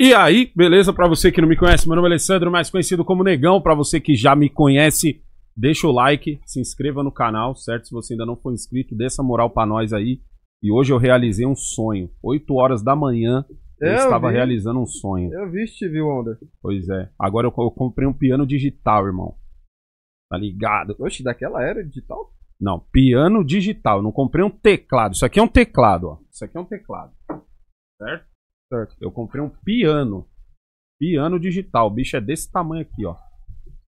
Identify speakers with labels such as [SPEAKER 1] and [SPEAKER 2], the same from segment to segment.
[SPEAKER 1] E aí, beleza? Para você que não me conhece, meu nome é Alessandro, mais conhecido como Negão. Para você que já me conhece, deixa o like, se inscreva no canal, certo? Se você ainda não for inscrito, dê essa moral para nós aí. E hoje eu realizei um sonho. 8 horas da manhã, eu, é, eu estava vi. realizando um sonho.
[SPEAKER 2] Eu vi Steve Onda?
[SPEAKER 1] Pois é. Agora eu, eu comprei um piano digital, irmão. Tá ligado? Oxe, daquela era digital? Não, piano digital. Não comprei um teclado. Isso aqui é um teclado, ó. Isso aqui é um teclado. Certo? Certo. Eu comprei um piano. Piano digital. O bicho é desse tamanho aqui, ó.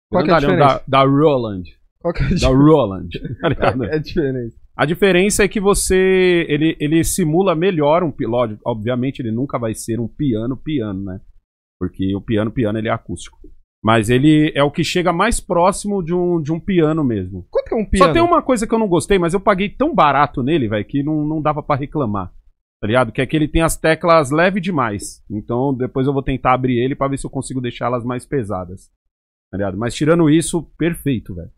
[SPEAKER 2] Qual é a diferença?
[SPEAKER 1] Da, da Roland. Qual que é a diferença? Da Roland. Tá é, é diferente. A diferença é que você. Ele, ele simula melhor um piloto. Obviamente, ele nunca vai ser um piano piano, né? Porque o piano piano ele é acústico. Mas ele é o que chega mais próximo de um, de um piano mesmo. Quanto é um piano? Só tem uma coisa que eu não gostei, mas eu paguei tão barato nele, velho, que não, não dava para reclamar tá ligado? Que é que ele tem as teclas leve demais. Então depois eu vou tentar abrir ele para ver se eu consigo deixá-las mais pesadas. Tá ligado? Mas tirando isso, perfeito, velho.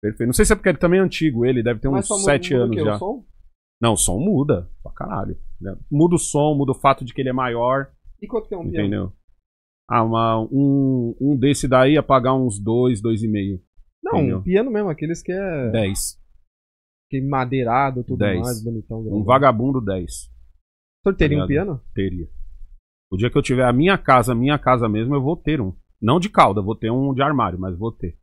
[SPEAKER 1] Perfeito. Não sei se é porque ele também é antigo, ele deve ter Mas uns 7 anos é já. O som? Não, o som muda pra caralho. Tá muda o som, muda o fato de que ele é maior.
[SPEAKER 2] E quanto que é um Entendeu?
[SPEAKER 1] Ah, uma, um, um desse daí ia pagar uns 2, dois, 2,5. Dois e meio, Não, entendeu? um
[SPEAKER 2] piano mesmo, aqueles que é.
[SPEAKER 1] 10. Que é
[SPEAKER 2] madeirado,
[SPEAKER 1] tudo mais, bonitão. Um vagabundo 10.
[SPEAKER 2] O teria um tá piano?
[SPEAKER 1] Teria. O dia que eu tiver a minha casa, minha casa mesmo, eu vou ter um. Não de cauda, vou ter um de armário, mas vou ter.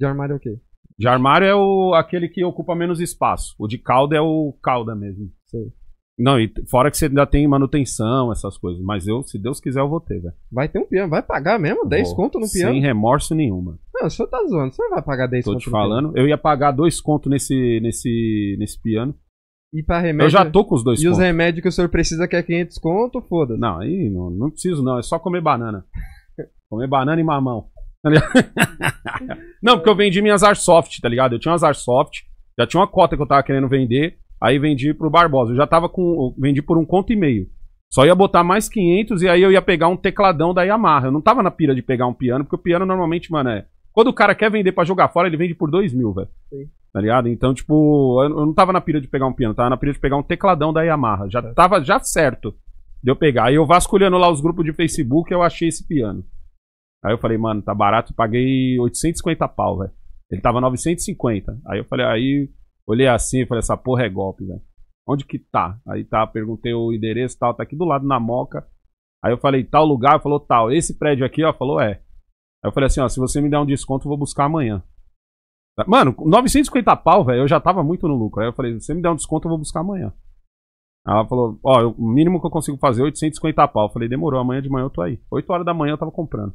[SPEAKER 1] De armário é o quê? De armário é o, aquele que ocupa menos espaço. O de cauda é o cauda mesmo. Sei. Não, e fora que você ainda tem manutenção, essas coisas. Mas eu, se Deus quiser, eu vou ter, velho. Vai ter um piano, vai pagar mesmo? 10 vou. conto no piano? Sem remorso nenhuma.
[SPEAKER 2] Não, o senhor tá zoando, você vai pagar 10 Tô conto. Tô te
[SPEAKER 1] falando, eu ia pagar 2 conto nesse, nesse, nesse piano. E pra remédio. Eu já tô com os dois E os remédios que o senhor precisa que é 500 conto, foda-se. Não, aí não, não preciso não, é só comer banana. comer banana e mamão. Tá não, porque eu vendi minhas Arsoft, tá ligado? Eu tinha umas Arsoft, já tinha uma cota que eu tava querendo vender, aí vendi pro Barbosa. Eu já tava com. Vendi por um conto e meio. Só ia botar mais 500 e aí eu ia pegar um tecladão da Yamaha. Eu não tava na pira de pegar um piano, porque o piano normalmente, mano, é quando o cara quer vender para jogar fora, ele vende por 2 mil, velho. Tá ligado? Então, tipo, eu não tava na pira de pegar um piano, tava na pira de pegar um tecladão da Yamaha. Já é. tava já certo de eu pegar. Aí eu vasculhando lá os grupos de Facebook, eu achei esse piano. Aí eu falei, mano, tá barato, paguei 850 pau, velho. Ele tava 950. Aí eu falei, aí olhei assim e falei, essa porra é golpe, velho. Onde que tá? Aí tá, perguntei o endereço e tal, tá aqui do lado na moca. Aí eu falei, tal lugar, falou tal. Esse prédio aqui, ó, falou é. Aí eu falei assim, ó, se você me der um desconto, eu vou buscar amanhã. Mano, 950 pau, velho, eu já tava muito no lucro. Aí eu falei, se você me der um desconto, eu vou buscar amanhã. Aí ela falou, ó, eu, o mínimo que eu consigo fazer é 850 pau. Eu falei, demorou, amanhã de manhã eu tô aí. 8 horas da manhã eu tava comprando.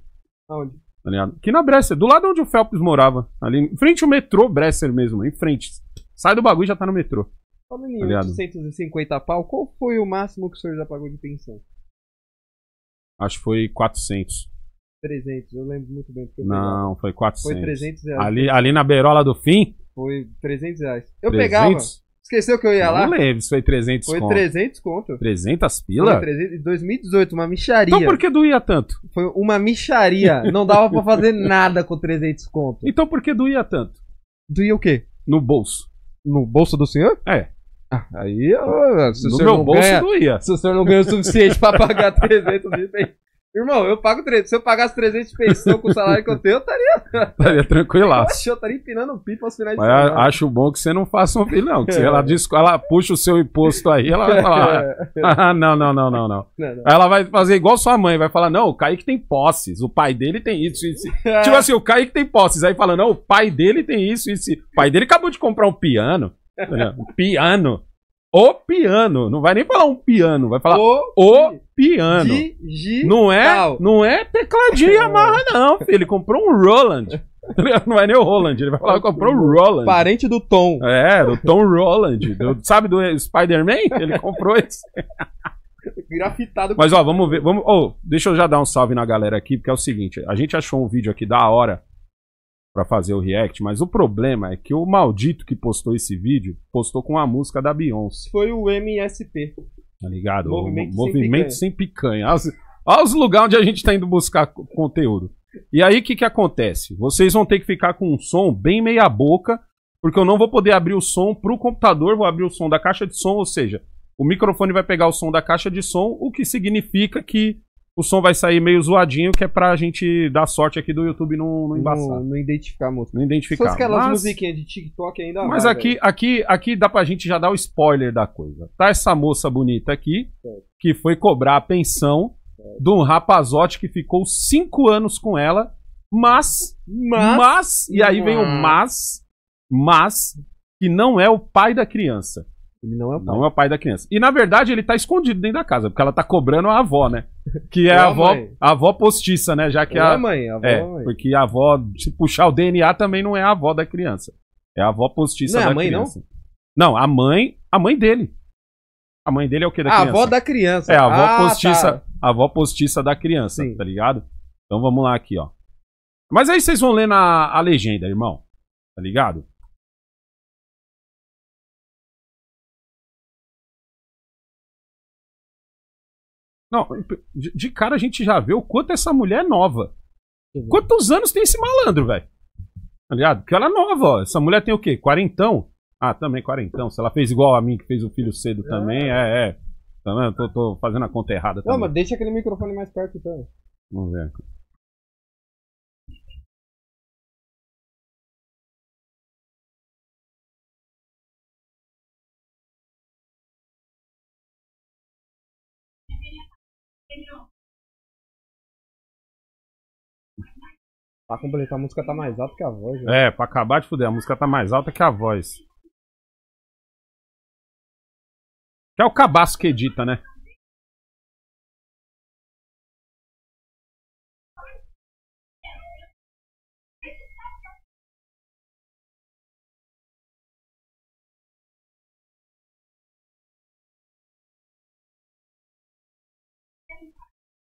[SPEAKER 1] Aonde? Tá ligado? Aqui na Bresser, do lado onde o Phelps morava. Ali, em frente ao metrô Bresser mesmo, em frente. Sai do bagulho e já tá no metrô. Falando em tá
[SPEAKER 2] 850 pau, qual foi o máximo que o senhor já pagou de pensão?
[SPEAKER 1] Acho que foi 400.
[SPEAKER 2] 300, eu lembro muito bem. Porque eu não, foi 400. Foi 300 reais. Ali,
[SPEAKER 1] ali na beirola do fim?
[SPEAKER 2] Foi 300 reais. Eu 300? pegava. Esqueceu que eu ia lá? Não lembro se foi 300 Foi conto. 300 conto.
[SPEAKER 1] 300 pila? Foi
[SPEAKER 2] 300, 2018, uma micharia. Então por que doía tanto? Foi uma micharia. não dava pra fazer nada com 300
[SPEAKER 1] conto. Então por que doía tanto? Doía o quê? No bolso. No bolso do senhor? É. Ah, aí, se no meu bolso ganha, doía. Se o senhor não ganha o suficiente pra pagar
[SPEAKER 2] 300 itens, Irmão, eu pago 300. Se eu pagasse 300 de pensão com o salário que eu tenho, eu estaria.
[SPEAKER 1] Estaria tranquilaço.
[SPEAKER 2] Eu estaria empinando um pipo aos finais Mas de semana. Acho
[SPEAKER 1] bom que você não faça um filho, não. Que ela, é. diz, ela puxa o seu imposto aí, ela vai falar. É. Ah, não, não, não, não, não. não, não. Ela vai fazer igual sua mãe, vai falar: não, o Kaique tem posses, o pai dele tem isso, isso. É. Tipo assim, o Kaique tem posses. Aí fala: não, o pai dele tem isso, isso. O pai dele acabou de comprar um piano. Né, um piano o piano. Não vai nem falar um piano, vai falar o, o piano. Não é, não é tecladinho Yamaha, não, filho. Ele comprou um Roland. Não é nem o Roland, ele vai falar que comprou o Roland. Parente do Tom. É, do Tom Roland. Do, sabe do Spider-Man? Ele comprou esse. Grafitado. Mas ó, vamos ver. Vamos, oh, deixa eu já dar um salve na galera aqui, porque é o seguinte: a gente achou um vídeo aqui da hora para fazer o react, mas o problema é que o maldito que postou esse vídeo postou com a música da Beyoncé.
[SPEAKER 2] Foi o MSP.
[SPEAKER 1] Tá ligado? Movimento, o, movimento sem picanha. Olha os lugares onde a gente tá indo buscar conteúdo. E aí o que, que acontece? Vocês vão ter que ficar com um som bem meia boca, porque eu não vou poder abrir o som pro computador, vou abrir o som da caixa de som, ou seja, o microfone vai pegar o som da caixa de som, o que significa que o som vai sair meio zoadinho, que é pra gente dar sorte aqui do YouTube não, não embaçar. Não, não identificar, moço. Não identificar. Só aquelas mas... musiquinhas
[SPEAKER 2] de TikTok ainda Mas vai, né, aqui,
[SPEAKER 1] aqui, aqui dá pra gente já dar o spoiler da coisa. Tá essa moça bonita aqui, que foi cobrar a pensão é. de um rapazote que ficou cinco anos com ela, mas, mas, mas e aí vem o mas, mas, que não é o pai da criança. Ele não é o pai. Não é o pai da criança. E na verdade ele tá escondido dentro da casa, porque ela tá cobrando a avó, né? Que é a avó, a avó postiça, né? Já que é a. mãe, a avó. É, mãe. É. Porque a avó, se puxar o DNA, também não é a avó da criança. É a avó postiça não da é a mãe, criança. Não? não, a mãe. A mãe dele. A mãe dele é o que da a criança? A avó da criança. É, a avó ah, tá. postiça. Tá. A avó postiça da criança, Sim. tá ligado? Então vamos lá aqui, ó. Mas aí vocês vão ler na a legenda, irmão. Tá ligado? Não, de, de cara a gente já vê o quanto essa mulher é nova. Quantos anos tem esse malandro, velho? Aliado, tá Porque ela é nova, ó. Essa mulher tem o quê? Quarentão? Ah, também quarentão. Se ela fez igual a mim, que fez o filho cedo é. também, é, é. Também, tá tô, tô fazendo a conta errada. Não, também. mas deixa aquele microfone mais perto, então. Vamos ver. Pra completar, a música tá
[SPEAKER 2] mais alta que a voz. Né? É, pra
[SPEAKER 1] acabar de fuder, a música tá mais alta que a voz. Que é o cabaço que edita, né?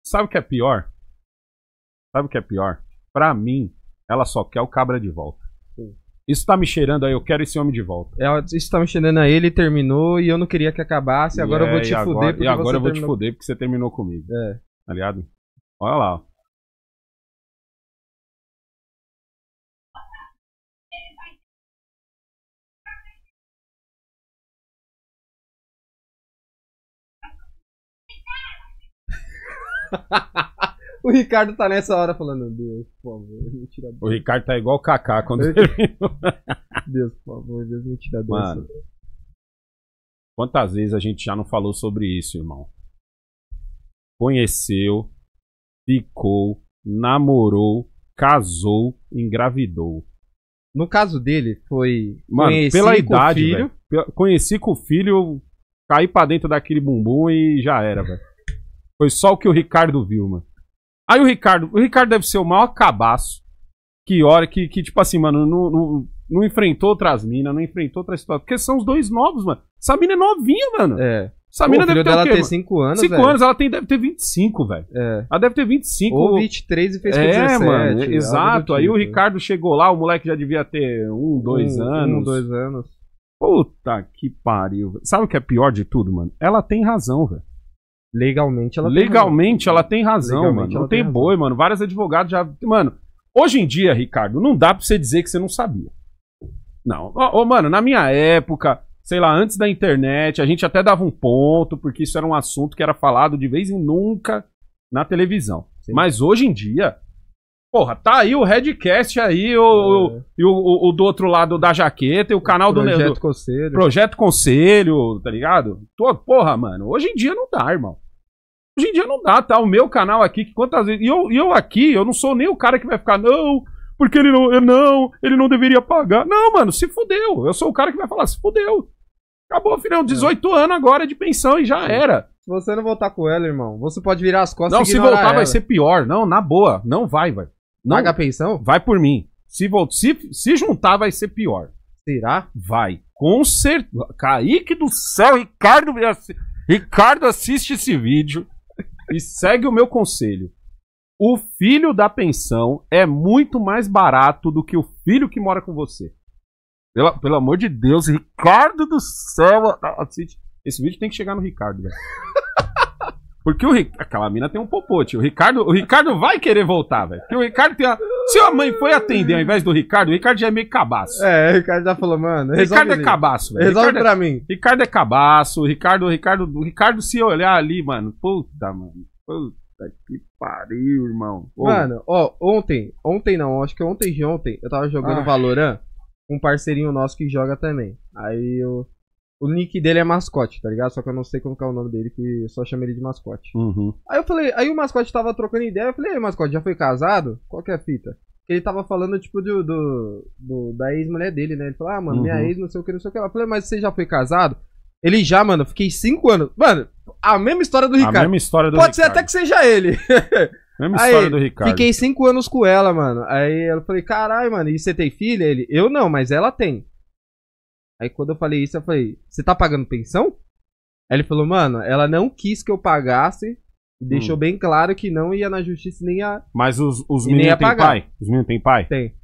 [SPEAKER 1] Sabe o que é pior? Sabe o que é pior? Pra mim, ela só quer o cabra de volta. Isso tá me cheirando aí, eu quero esse homem de volta. É, isso tá me cheirando a ele,
[SPEAKER 2] terminou e eu não queria que acabasse, agora é, eu vou te agora, fuder porque E agora eu vou terminou... te
[SPEAKER 1] fuder porque você terminou comigo. É. Tá ligado? Olha lá, ó.
[SPEAKER 2] o Ricardo tá nessa hora falando, Deus, por favor, me tira dessa. O Ricardo
[SPEAKER 1] tá igual o Kaká quando ele terminou. Deus, por favor, Deus me tira dessa. Mano, quantas vezes a gente já não falou sobre isso, irmão? Conheceu, ficou, namorou, casou, engravidou. No caso dele, foi. Mano, pela idade, filho. Conheci com o filho, caí pra dentro daquele bumbum e já era, velho. Foi só o que o Ricardo viu, mano. Aí o Ricardo, o Ricardo deve ser o maior cabaço. Que hora que, que tipo assim, mano, não, não, não enfrentou outras minas, não enfrentou outras situações. Porque são os dois novos, mano. Essa mina é novinha, mano. É. Essa mina deve ter Ela tem 5 anos, 5 anos, ela tem, deve ter 25, velho. É. Ela deve ter 25. Ou 23 e fez com é, 17. Mano, é, exato. Tipo. Aí tipo. o Ricardo chegou lá, o moleque já devia ter um, dois um, anos. Um, dois anos. Puta que pariu. Sabe o que é pior de tudo, mano? Ela tem razão, velho. Legalmente ela Legalmente tem, ela tem razão, Legalmente mano. Não tem, tem boi, mano. Vários advogados já. Mano, hoje em dia, Ricardo, não dá pra você dizer que você não sabia. Não. Ô, mano, na minha época, sei lá, antes da internet, a gente até dava um ponto, porque isso era um assunto que era falado de vez em nunca na televisão. Sim. Mas hoje em dia, Porra, tá aí o Redcast aí, o, é. o, o, o, do outro lado da jaqueta, e o canal o do Projeto Conselho. Projeto Conselho, tá ligado? Tô, porra, mano, hoje em dia não dá, irmão. Hoje em dia não dá, tá? O meu canal aqui, que quantas vezes. E eu, eu aqui, eu não sou nem o cara que vai ficar, não, porque ele não. Não, ele não deveria pagar. Não, mano, se fudeu. Eu sou o cara que vai falar, se fudeu. Acabou, filhão, 18 é. anos agora de pensão e já era.
[SPEAKER 2] Se você não voltar com ela, irmão, você pode virar as costas não, e Não, se voltar ela. vai ser
[SPEAKER 1] pior. Não, na boa. Não vai, vai. Não. Paga a pensão? Vai por mim. Se, se, se juntar, vai ser pior. Será? Vai. Com certeza. Kaique do céu, Ricardo, Ricardo assiste esse vídeo e segue o meu conselho. O filho da pensão é muito mais barato do que o filho que mora com você. pelo amor de Deus, Ricardo do céu, assiste. Esse vídeo tem que chegar no Ricardo, velho. Porque o Ric... aquela mina tem um popote. O Ricardo, o Ricardo vai querer voltar, velho. Porque o Ricardo tem a... Se a mãe foi atender ao invés do Ricardo, o Ricardo já é meio cabaço.
[SPEAKER 2] É, o Ricardo já falou, mano. Ricardo é cabaço, velho. Resolve Ricardo é pra é...
[SPEAKER 1] mim. Ricardo é cabaço. Ricardo, Ricardo, o Ricardo, se olhar ali, mano. Puta, mano. Puta que pariu, irmão. Ô. Mano,
[SPEAKER 2] ó, ontem, ontem não, acho que ontem de ontem, eu tava jogando Ai. Ah. Valorant. Um parceirinho nosso que joga também. Aí eu o nick dele é mascote, tá ligado? Só que eu não sei como é o nome dele, que eu só chamo ele de mascote. Uhum. Aí eu falei, aí o mascote tava trocando ideia, eu falei, aí mascote, já foi casado? Qual que é a fita? Ele tava falando, tipo, do, do, do da ex-mulher dele, né? Ele falou, ah, mano, uhum. minha ex, não sei o que, não sei o que. Eu falei, mas você já foi casado? Ele já, mano, fiquei cinco anos. Mano, a mesma história do Ricardo. A mesma história do Pode Ricardo. ser até que seja ele.
[SPEAKER 1] Mesma aí, história do Ricardo. Fiquei
[SPEAKER 2] cinco anos com ela, mano. Aí eu falei, caralho, mano, e você tem filha? Ele, eu não, mas ela tem. Aí quando eu falei isso, eu falei, você tá pagando pensão? Aí ele falou, mano, ela não quis que eu pagasse. E deixou hum. bem claro que não ia na justiça nem a.
[SPEAKER 1] Mas os, os meninos têm pai? Os meninos têm pai? Tem.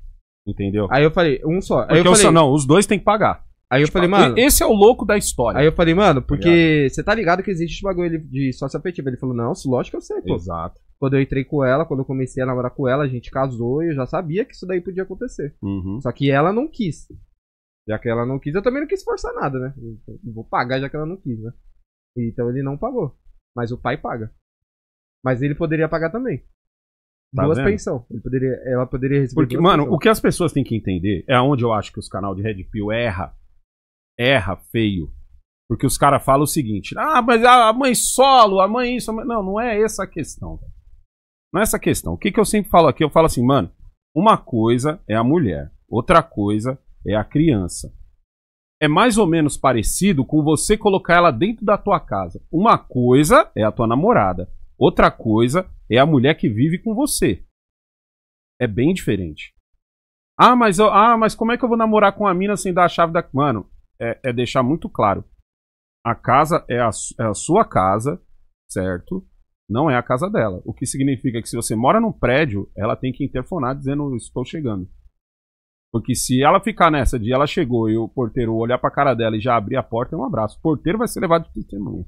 [SPEAKER 1] Entendeu? Aí
[SPEAKER 2] eu falei, um só. Aí porque eu falei, só, não,
[SPEAKER 1] os dois têm que pagar. Aí eu tipo, falei, mano.
[SPEAKER 2] Esse é o louco da história. Aí eu falei, mano, tá porque você tá ligado que existe esse bagulho de sócio afetivo. Ele falou, não, lógico que eu sei, pô. Exato. Quando eu entrei com ela, quando eu comecei a namorar com ela, a gente casou e eu já sabia que isso daí podia acontecer. Uhum. Só que ela não quis. Já que ela não quis, eu também não quis forçar nada, né? Eu vou pagar já que ela não quis, né? Então ele não pagou. Mas o pai paga. Mas ele poderia pagar também.
[SPEAKER 1] Tá duas pensão.
[SPEAKER 2] Ele poderia, ela poderia receber Porque, mano, pensão. o que as
[SPEAKER 1] pessoas têm que entender é onde eu acho que os canal de Red Pill erra. Erra feio. Porque os caras falam o seguinte: ah, mas a mãe solo, a mãe isso. A mãe... Não, não é essa a questão. Não é essa a questão. O que, que eu sempre falo aqui? Eu falo assim, mano, uma coisa é a mulher, outra coisa é a criança. É mais ou menos parecido com você colocar ela dentro da tua casa. Uma coisa é a tua namorada, outra coisa é a mulher que vive com você. É bem diferente. Ah, mas eu, ah, mas como é que eu vou namorar com a mina sem dar a chave da mano? É, é deixar muito claro. A casa é a, é a sua casa, certo? Não é a casa dela. O que significa que se você mora num prédio, ela tem que interfonar dizendo estou chegando. Porque se ela ficar nessa de ela chegou e o porteiro olhar pra cara dela e já abrir a porta, é um abraço. O porteiro vai ser levado de testemunha.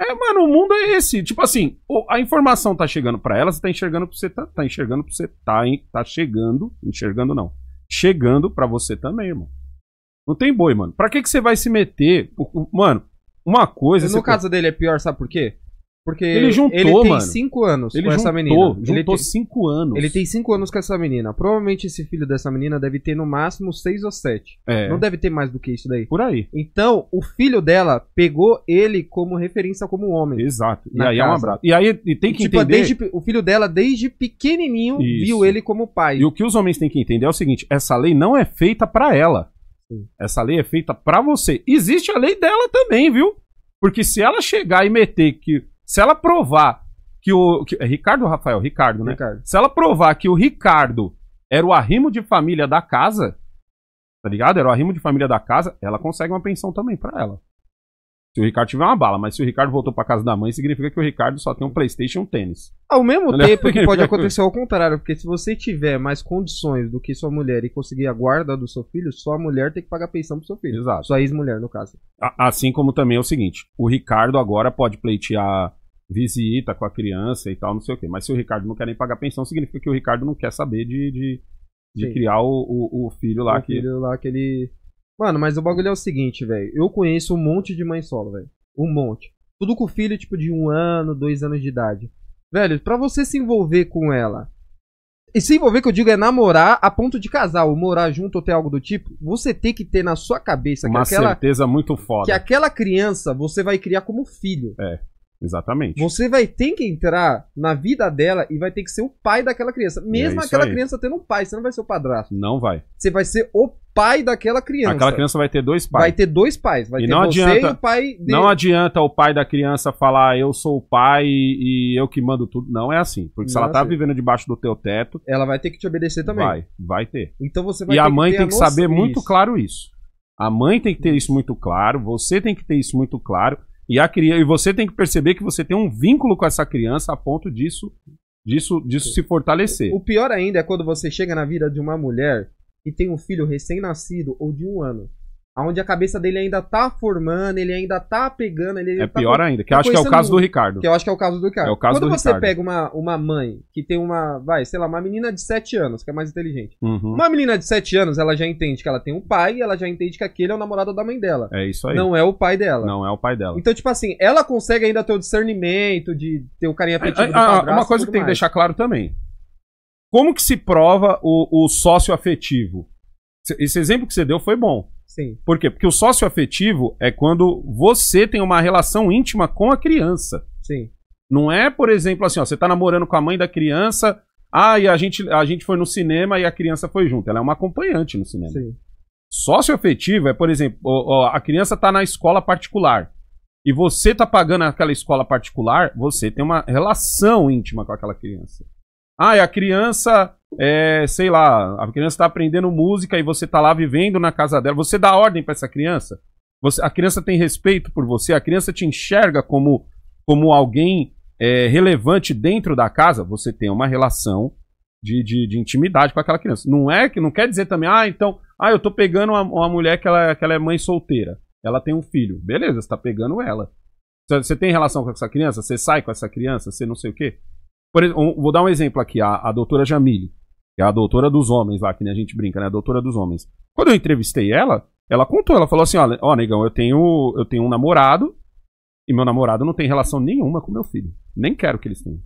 [SPEAKER 1] É, mano, o mundo é esse. Tipo assim, a informação tá chegando para ela, você tá enxergando pra tá você, tá, tá enxergando pra você, tá, hein, tá chegando, enxergando não, chegando para você também, irmão. Não tem boi, mano. Pra que que você vai se meter? Mano, uma coisa... No caso
[SPEAKER 2] dele é pior, sabe por quê? Porque ele juntou, ele tem mano. cinco anos ele com juntou, essa menina. Juntou ele juntou
[SPEAKER 1] cinco anos. Ele tem cinco anos com essa menina.
[SPEAKER 2] Provavelmente esse filho dessa menina deve ter no máximo seis ou sete. É. Não deve ter mais do que isso daí. Por aí. Então, o filho dela pegou ele como referência como homem. Exato. E aí casa. é um abraço. E aí
[SPEAKER 1] e tem que tipo, entender... Desde,
[SPEAKER 2] o filho dela, desde pequenininho, isso. viu ele como pai. E o
[SPEAKER 1] que os homens têm que entender é o seguinte. Essa lei não é feita para ela. Sim. Essa lei é feita para você. Existe a lei dela também, viu? Porque se ela chegar e meter que se ela provar que o. Que, é Ricardo ou Rafael? Ricardo, né? Ricardo. Se ela provar que o Ricardo era o arrimo de família da casa, tá ligado? Era o arrimo de família da casa, ela consegue uma pensão também para ela. Se o Ricardo tiver uma bala, mas se o Ricardo voltou para casa da mãe, significa que o Ricardo só tem um PlayStation e um tênis. Ao mesmo tempo que pode acontecer
[SPEAKER 2] ao contrário, porque se você tiver mais condições do que sua mulher e conseguir a guarda do seu filho, sua mulher tem que pagar pensão pro seu filho. Exato. Sua ex-mulher,
[SPEAKER 1] no caso. Assim como também é o seguinte: o Ricardo agora pode pleitear visita com a criança e tal, não sei o quê. Mas se o Ricardo não quer nem pagar pensão, significa que o Ricardo não quer saber de, de, de criar o, o, o, filho lá. O que... filho lá que ele... Mano, mas o bagulho é o seguinte,
[SPEAKER 2] velho. Eu conheço um monte de mãe solo, velho. Um monte. Tudo com filho, tipo, de um ano, dois anos de idade. Velho, pra você se envolver com ela... E se envolver, que eu digo, é namorar a ponto de casar, ou morar junto, ou ter algo do tipo. Você tem que ter na sua cabeça... Que aquela,
[SPEAKER 1] certeza muito foda. Que
[SPEAKER 2] aquela criança você vai criar como filho. É. Exatamente. Você vai ter que entrar na vida dela e vai ter que ser o pai daquela criança. É Mesmo é aquela aí. criança tendo um pai, você não vai ser o padrasto. Não vai. Você vai ser o pai daquela criança. Aquela criança
[SPEAKER 1] vai ter dois pais. Vai ter
[SPEAKER 2] dois pais. Vai e ter não você adianta, e o pai dele. Não
[SPEAKER 1] adianta o pai da criança falar eu sou o pai e eu que mando tudo. Não é assim. Porque não se ela é tá assim. vivendo debaixo do teu teto... Ela vai ter que te obedecer também. Vai, vai ter. Então você vai E a mãe tem que saber isso. muito claro isso. A mãe tem que ter isso muito claro, você tem que ter isso muito claro. E, a, e você tem que perceber que você tem um vínculo com essa criança a ponto disso, disso, disso se fortalecer.
[SPEAKER 2] O pior ainda é quando você chega na vida de uma mulher e tem um filho recém-nascido ou de um ano. Onde a cabeça dele ainda tá formando, ele ainda tá pegando. Ele é tá pior com... ainda, que eu acho que é o caso do Ricardo. Que eu acho que é o caso do Ricardo. É o caso Quando do você Ricardo. pega uma, uma mãe que tem uma, vai, sei lá, uma menina de 7 anos, que é mais inteligente. Uhum. Uma menina de 7 anos, ela já entende que ela tem um pai ela já entende que aquele é o namorado da mãe dela.
[SPEAKER 1] É isso aí. Não é o pai dela. Não é o pai dela.
[SPEAKER 2] Então, tipo assim, ela consegue ainda ter o discernimento de ter o carinho afetivo. É, uma coisa que tem mais. que deixar
[SPEAKER 1] claro também. Como que se prova o, o sócio afetivo? Esse exemplo que você deu foi bom. Sim. Por quê? Porque o sócio afetivo é quando você tem uma relação íntima com a criança. Sim. Não é, por exemplo, assim, ó, você tá namorando com a mãe da criança, ah, e a gente, a gente foi no cinema e a criança foi junto. Ela é uma acompanhante no cinema. Sim. Sócio afetivo é, por exemplo, ó, ó, a criança tá na escola particular. E você tá pagando aquela escola particular, você tem uma relação íntima com aquela criança. Ah, e a criança é, sei lá, a criança está aprendendo música e você está lá vivendo na casa dela, você dá ordem para essa criança? Você, a criança tem respeito por você? A criança te enxerga como, como alguém é, relevante dentro da casa? Você tem uma relação de, de, de, intimidade com aquela criança. Não é que não quer dizer também, ah, então, ah, eu estou pegando uma, uma, mulher que ela, que ela é mãe solteira, ela tem um filho, beleza? Você está pegando ela. Você tem relação com essa criança? Você sai com essa criança? Você não sei o quê? Por, vou dar um exemplo aqui, a, a doutora Jamile. Que é a doutora dos homens lá, que nem a gente brinca, né? A doutora dos homens. Quando eu entrevistei ela, ela contou, ela falou assim: ó, negão, eu tenho, eu tenho um namorado e meu namorado não tem relação nenhuma com meu filho. Nem quero que eles tenham.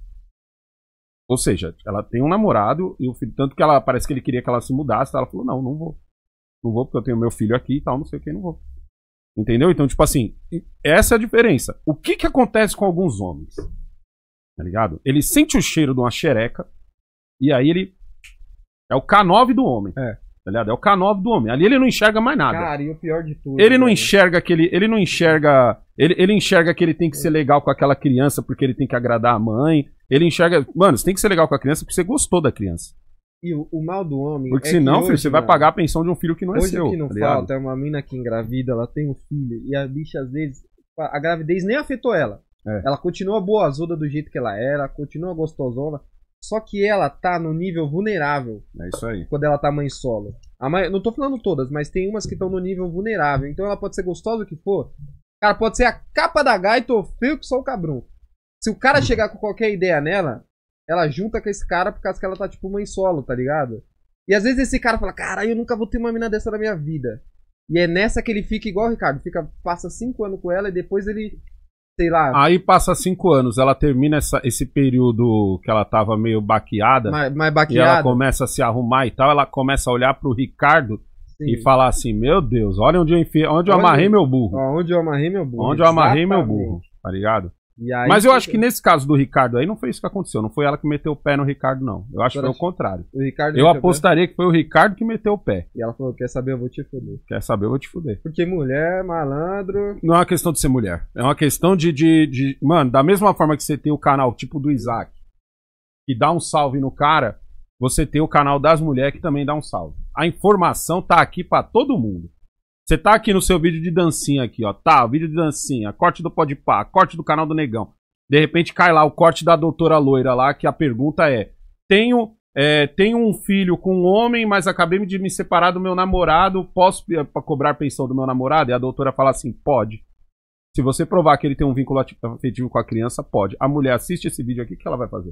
[SPEAKER 1] Ou seja, ela tem um namorado e o filho. Tanto que ela parece que ele queria que ela se mudasse. Tá? Ela falou: não, não vou. Não vou porque eu tenho meu filho aqui e tal, não sei o que, não vou. Entendeu? Então, tipo assim, essa é a diferença. O que que acontece com alguns homens? Tá ligado? Ele sente o cheiro de uma xereca e aí ele é o K9 do homem. É. Tá ligado? É o K9 do homem. Ali ele não enxerga mais nada. Cara,
[SPEAKER 2] e o pior de tudo. Ele não
[SPEAKER 1] enxerga que ele. Ele não enxerga. Ele, ele enxerga que ele tem que ser legal com aquela criança porque ele tem que agradar a mãe. Ele enxerga. Mano, você tem que ser legal com a criança porque você gostou da criança.
[SPEAKER 2] E o, o mal do homem. Porque é senão, hoje, filho, você mano, vai pagar a pensão de um filho que não é hoje seu. Hoje que não tá falta é uma mina que engravida, ela tem um filho. E a bicha, às vezes. A gravidez nem afetou ela. É. Ela continua boazuda do jeito que ela era, continua gostosona. Só que ela tá no nível vulnerável. É isso aí. Quando ela tá mãe solo. Mãe, não tô falando todas, mas tem umas que estão no nível vulnerável. Então ela pode ser gostosa o que for. Cara, pode ser a capa da gaita ou feio que só o cabrão. Se o cara chegar com qualquer ideia nela, ela junta com esse cara por causa que ela tá tipo mãe solo, tá ligado? E às vezes esse cara fala, cara, eu nunca vou ter uma mina dessa na minha vida. E é nessa que ele fica igual o Ricardo, fica, passa cinco anos com ela e depois ele sei lá. Aí
[SPEAKER 1] passa cinco anos, ela termina essa, esse período que ela tava meio baqueada. Mais, mais baqueada. E ela começa a se arrumar e tal, ela começa a olhar pro Ricardo Sim. e falar assim: Meu Deus, olha onde eu enfiei, onde, eu amarrei
[SPEAKER 2] meu burro. Ó, onde eu amarrei meu burro. Onde eu amarrei Exatamente. meu
[SPEAKER 1] burro, tá ligado?
[SPEAKER 2] Aí, Mas eu acho
[SPEAKER 1] que nesse caso do Ricardo aí não foi isso que aconteceu. Não foi ela que meteu o pé no Ricardo, não. Eu acho que foi o contrário. O Ricardo eu apostaria pé. que foi o Ricardo que meteu o pé. E
[SPEAKER 2] ela falou: quer saber, eu vou te fuder.
[SPEAKER 1] Quer saber, eu vou te fuder. Porque mulher, é malandro. Não é uma questão de ser mulher. É uma questão de. de, de... Mano, da mesma forma que você tem o canal tipo do Isaac, que dá um salve no cara, você tem o canal das mulheres que também dá um salve. A informação tá aqui para todo mundo. Você tá aqui no seu vídeo de dancinha aqui, ó. Tá, vídeo de dancinha, corte do Podpah, corte do canal do Negão. De repente cai lá o corte da doutora loira lá, que a pergunta é: tenho, é, tenho um filho com um homem, mas acabei de me separar do meu namorado, posso eh, cobrar pensão do meu namorado? E a doutora fala assim: pode. Se você provar que ele tem um vínculo afetivo com a criança, pode. A mulher assiste esse vídeo aqui, o que ela vai fazer?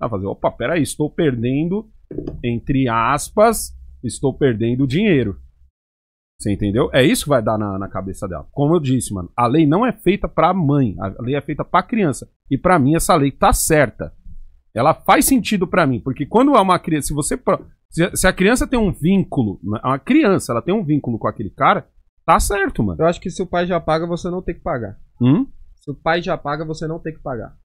[SPEAKER 1] Ela vai fazer: opa, peraí, estou perdendo, entre aspas, estou perdendo dinheiro você entendeu? É isso que vai dar na, na, cabeça dela. Como eu disse, mano, a lei não é feita pra mãe, a lei é feita pra criança. E para mim essa lei tá certa. Ela faz sentido para mim, porque quando é uma criança, se você se a criança tem um vínculo, né, é uma criança, ela tem um vínculo com aquele cara, tá certo, mano. Eu acho que se o pai já paga, você não tem que pagar. Hum? Se o pai já paga, você não tem que pagar.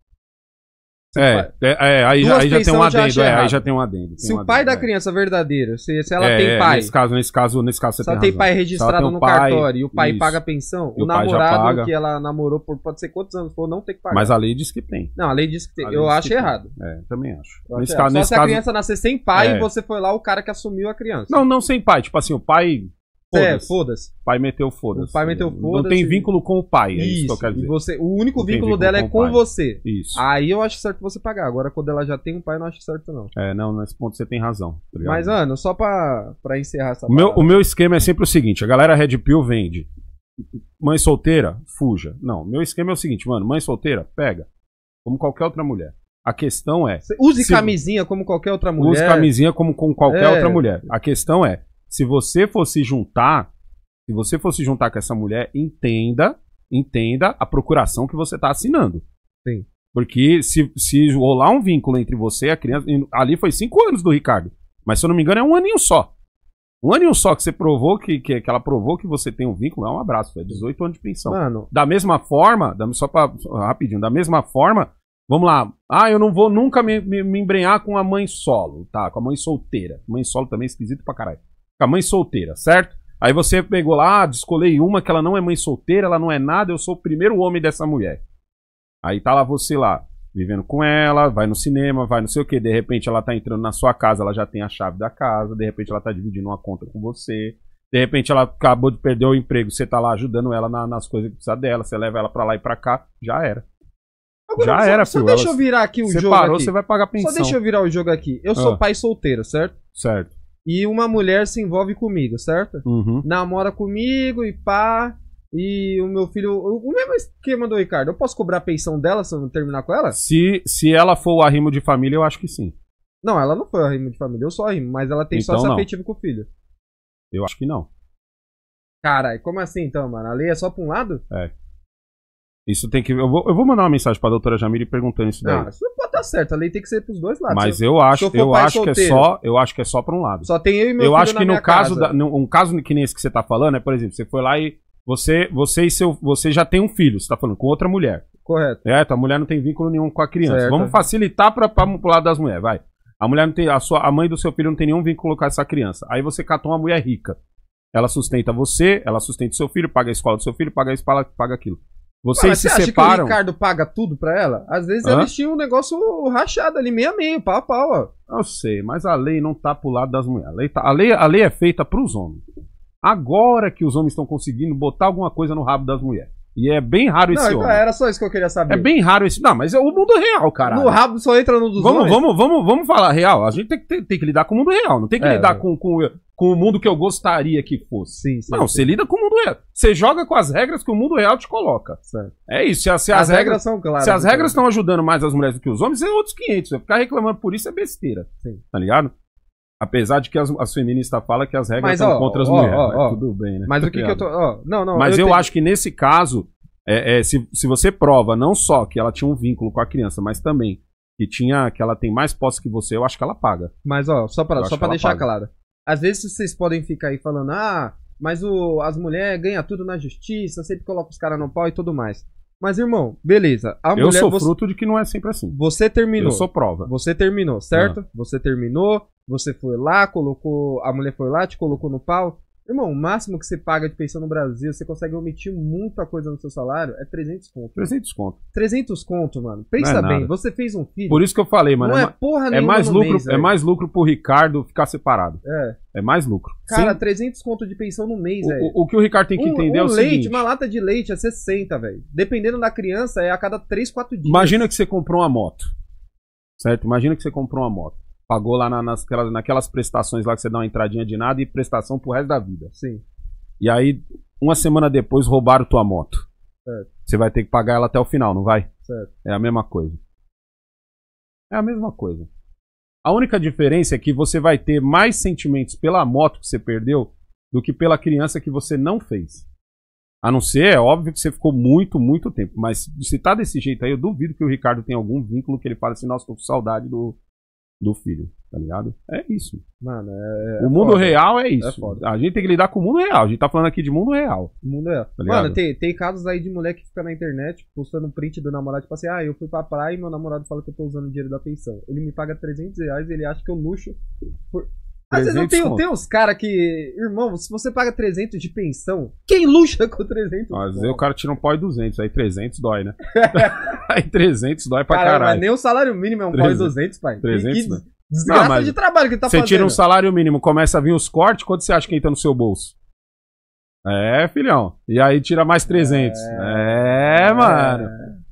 [SPEAKER 1] É, é, é, aí, já, aí já tem um adendo, já é, aí já tem um adendo. Tem se um o pai da é.
[SPEAKER 2] criança é verdadeiro, se, se ela é, tem pai. Nesse caso, nesse
[SPEAKER 1] caso, nesse caso você se ela tem, pai registrado no pai, cartório e o pai isso. paga a pensão, o, o namorado paga. que
[SPEAKER 2] ela namorou por pode ser quantos anos for, não tem que pagar. Mas a lei diz que tem. Não, a lei diz que tem. Eu acho errado.
[SPEAKER 1] É, também acho. nesse caso, se a criança
[SPEAKER 2] nascer sem pai e você foi lá o cara que
[SPEAKER 1] assumiu a criança. Não, não sem pai. Tipo assim, o pai Foda é, foda-se. O pai meteu foda-se. O pai meteu foda-se. Não tem vínculo com o pai, é isso, isso que eu quero dizer. Você, o único vínculo, vínculo dela com é com você. Isso. Aí eu
[SPEAKER 2] acho certo você pagar. Agora, quando ela já tem um pai, eu não acho certo, não.
[SPEAKER 1] É, não, nesse ponto você tem razão. Tá Mas,
[SPEAKER 2] Ana, só pra, pra encerrar essa o meu, o
[SPEAKER 1] meu esquema é sempre o seguinte: a galera Red Pill vende. Mãe solteira, fuja. Não, meu esquema é o seguinte, mano: mãe solteira, pega. Como qualquer outra mulher. A questão é. Use se...
[SPEAKER 2] camisinha como qualquer outra mulher. Use camisinha como com qualquer é. outra
[SPEAKER 1] mulher. A questão é se você fosse juntar, se você fosse juntar com essa mulher, entenda, entenda a procuração que você está assinando. Sim. Porque se, se rolar um vínculo entre você e a criança. Ali foi cinco anos do Ricardo. Mas se eu não me engano, é um aninho só. Um aninho só que você provou que, que, que ela provou que você tem um vínculo, é um abraço, é 18 anos de pensão. Mano. Da mesma forma, só pra, rapidinho, da mesma forma, vamos lá. Ah, eu não vou nunca me, me, me embrenhar com a mãe solo, tá? Com a mãe solteira. Mãe solo também é esquisito pra caralho com a mãe solteira, certo? Aí você pegou lá, ah, descolei uma que ela não é mãe solteira, ela não é nada, eu sou o primeiro homem dessa mulher. Aí tá lá você lá, vivendo com ela, vai no cinema, vai não sei o que, de repente ela tá entrando na sua casa, ela já tem a chave da casa, de repente ela tá dividindo uma conta com você, de repente ela acabou de perder o emprego, você tá lá ajudando ela na, nas coisas que precisa dela, você leva ela pra lá e pra cá, já era. Agora, já só, era, só filho. Só deixa eu virar aqui o jogo. Parou, aqui. você vai pagar pensão. Só deixa eu
[SPEAKER 2] virar o jogo aqui. Eu sou ah.
[SPEAKER 1] pai solteiro, certo? Certo.
[SPEAKER 2] E uma mulher se envolve comigo, certo? Uhum. Namora comigo e pá. E o meu filho. O mesmo esquema do Ricardo. Eu posso cobrar pensão dela se eu não terminar com ela?
[SPEAKER 1] Se, se ela for o arrimo de família, eu acho que sim.
[SPEAKER 2] Não, ela não foi arrimo de família, eu sou arrimo, mas ela tem então, sócio afetivo com o filho. Eu acho que não. Caralho, como assim então, mano? A lei é só pra um lado?
[SPEAKER 1] É. Isso tem que. Eu vou, eu vou mandar uma mensagem pra doutora Jamile perguntando isso daí. Não,
[SPEAKER 2] isso pode estar certo. A lei tem que ser pros dois lados. Mas eu, acho, eu, acho que é só,
[SPEAKER 1] eu acho que é só pra um lado. Só
[SPEAKER 2] tem eu e meu Eu filho acho que no caso, da,
[SPEAKER 1] um caso que nem esse que você tá falando, é, por exemplo, você foi lá e você, você e seu, você já tem um filho, você tá falando com outra mulher. Correto. É, a mulher não tem vínculo nenhum com a criança. Certo. Vamos facilitar para pro lado das mulheres, vai. A mulher não tem, a sua, a mãe do seu filho não tem nenhum vínculo com essa criança. Aí você catou uma mulher rica. Ela sustenta você, ela sustenta seu filho, paga a escola do seu filho, paga isso, paga aquilo. Vocês Pô, se você separam. Acha que o Ricardo
[SPEAKER 2] paga tudo pra ela? Às vezes é Hã? eles
[SPEAKER 1] tinham um negócio rachado ali, meio a meio, pau a pau, ó. Eu sei, mas a lei não tá pro lado das mulheres. A lei, tá... a lei, a lei é feita pros homens. Agora que os homens estão conseguindo botar alguma coisa no rabo das mulheres. E é bem raro esse não, então homem. Era
[SPEAKER 2] só isso que eu queria saber. É bem
[SPEAKER 1] raro esse. Não, mas é o mundo real, cara. No rabo só entra no dos vamos, Vamos, vamos, vamos falar real. A gente tem que, tem, tem que lidar com o mundo real. Não tem que é, lidar é. Com, com, com, o mundo que eu gostaria que fosse. Sim, sim, não, sim. você lida com o mundo real. Você joga com as regras que o mundo real te coloca. Certo. É isso. Se, se as, as, regras, regras são claras. Se as regras então. estão ajudando mais as mulheres do que os homens, é outros 500. Ficar reclamando por isso é besteira. Sim. Tá ligado? Apesar de que as, as feministas falam que as regras mas, são ó, contra as ó, mulheres. Ó, tudo bem, né? Mas o que, que eu tô. não, não, mas eu, eu tenho... acho que nesse caso, é, é, se, se você prova não só que ela tinha um vínculo com a criança, mas também que tinha que ela tem mais posse que você, eu acho que ela paga.
[SPEAKER 2] Mas ó, só para só para deixar claro. Às vezes vocês podem ficar aí falando: "Ah, mas o, as mulheres ganham tudo na justiça, sempre coloca os caras no pau e tudo mais". Mas, irmão, beleza. A eu mulher, sou você... fruto
[SPEAKER 1] de que não é sempre assim.
[SPEAKER 2] Você terminou. Eu sou prova. Você terminou, certo? Ah. Você terminou, você foi lá, colocou. A mulher foi lá, te colocou no pau. Irmão, o máximo que você paga de pensão no Brasil, você consegue omitir muita coisa no seu salário, é 300 conto. 300 conto. 300 conto, mano. É Pensa é bem, você fez um filho. Por
[SPEAKER 1] isso que eu falei, mano. Não é, é porra é nenhuma. É mais, lucro, mês, é mais lucro pro Ricardo ficar separado. É. É mais lucro. Cara, Sim.
[SPEAKER 2] 300 conto de pensão no mês, velho. O, o, que o Ricardo tem que um, entender é um é o leite, seguinte. Uma lata de leite é 60, velho. Dependendo da criança, é a cada 3, 4 dias. Imagina
[SPEAKER 1] que você comprou uma moto. Certo? Imagina que você comprou uma moto. Pagou lá na, nas, naquelas prestações lá que você dá uma entradinha de nada e prestação pro resto da vida. Sim. E aí, uma semana depois, roubaram tua moto. Certo. Você vai ter que pagar ela até o final, não vai? Certo. É a mesma coisa. É a mesma coisa. A única diferença é que você vai ter mais sentimentos pela moto que você perdeu do que pela criança que você não fez. A não ser, é óbvio que você ficou muito, muito tempo. Mas se tá desse jeito aí, eu duvido que o Ricardo tenha algum vínculo que ele fale assim, nossa, tô com saudade do, do filho, tá ligado? É isso. Mano, é, é o mundo foda. real é isso. É a gente tem que lidar com o mundo real. A gente tá falando aqui de mundo real. mundo real. Tá Mano,
[SPEAKER 2] tem, tem casos aí de moleque que fica na internet postando print do namorado, tipo assim, ah, eu fui pra praia e meu namorado fala que eu tô usando dinheiro da pensão. Ele me paga 300 reais, ele acha que eu luxo por, mas não tem, tem uns caras que. Irmão, se você paga 300 de pensão, quem luxa com 300?
[SPEAKER 1] Às vezes o cara tira um pó e 200, aí 300 dói, né? aí 300 dói pra caralho. Mas nem o salário mínimo é um 300, pau e 200, pai. 300 que, que desgraça não, de trabalho que ele tá você fazendo. Você tira um salário mínimo, começa a vir os cortes, quanto você acha que entra no seu bolso? É, filhão. E aí tira mais 300. É, é mano.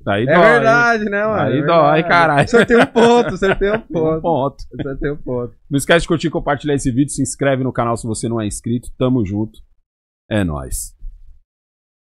[SPEAKER 1] Aí é dói. verdade, né, mano? Aí é dói, caralho. Você tem um ponto, você tem um ponto. um
[SPEAKER 2] ponto. Você tem um ponto.
[SPEAKER 1] Não esquece de curtir, compartilhar esse vídeo, se inscreve no canal se você não é inscrito. Tamo junto. É nóis.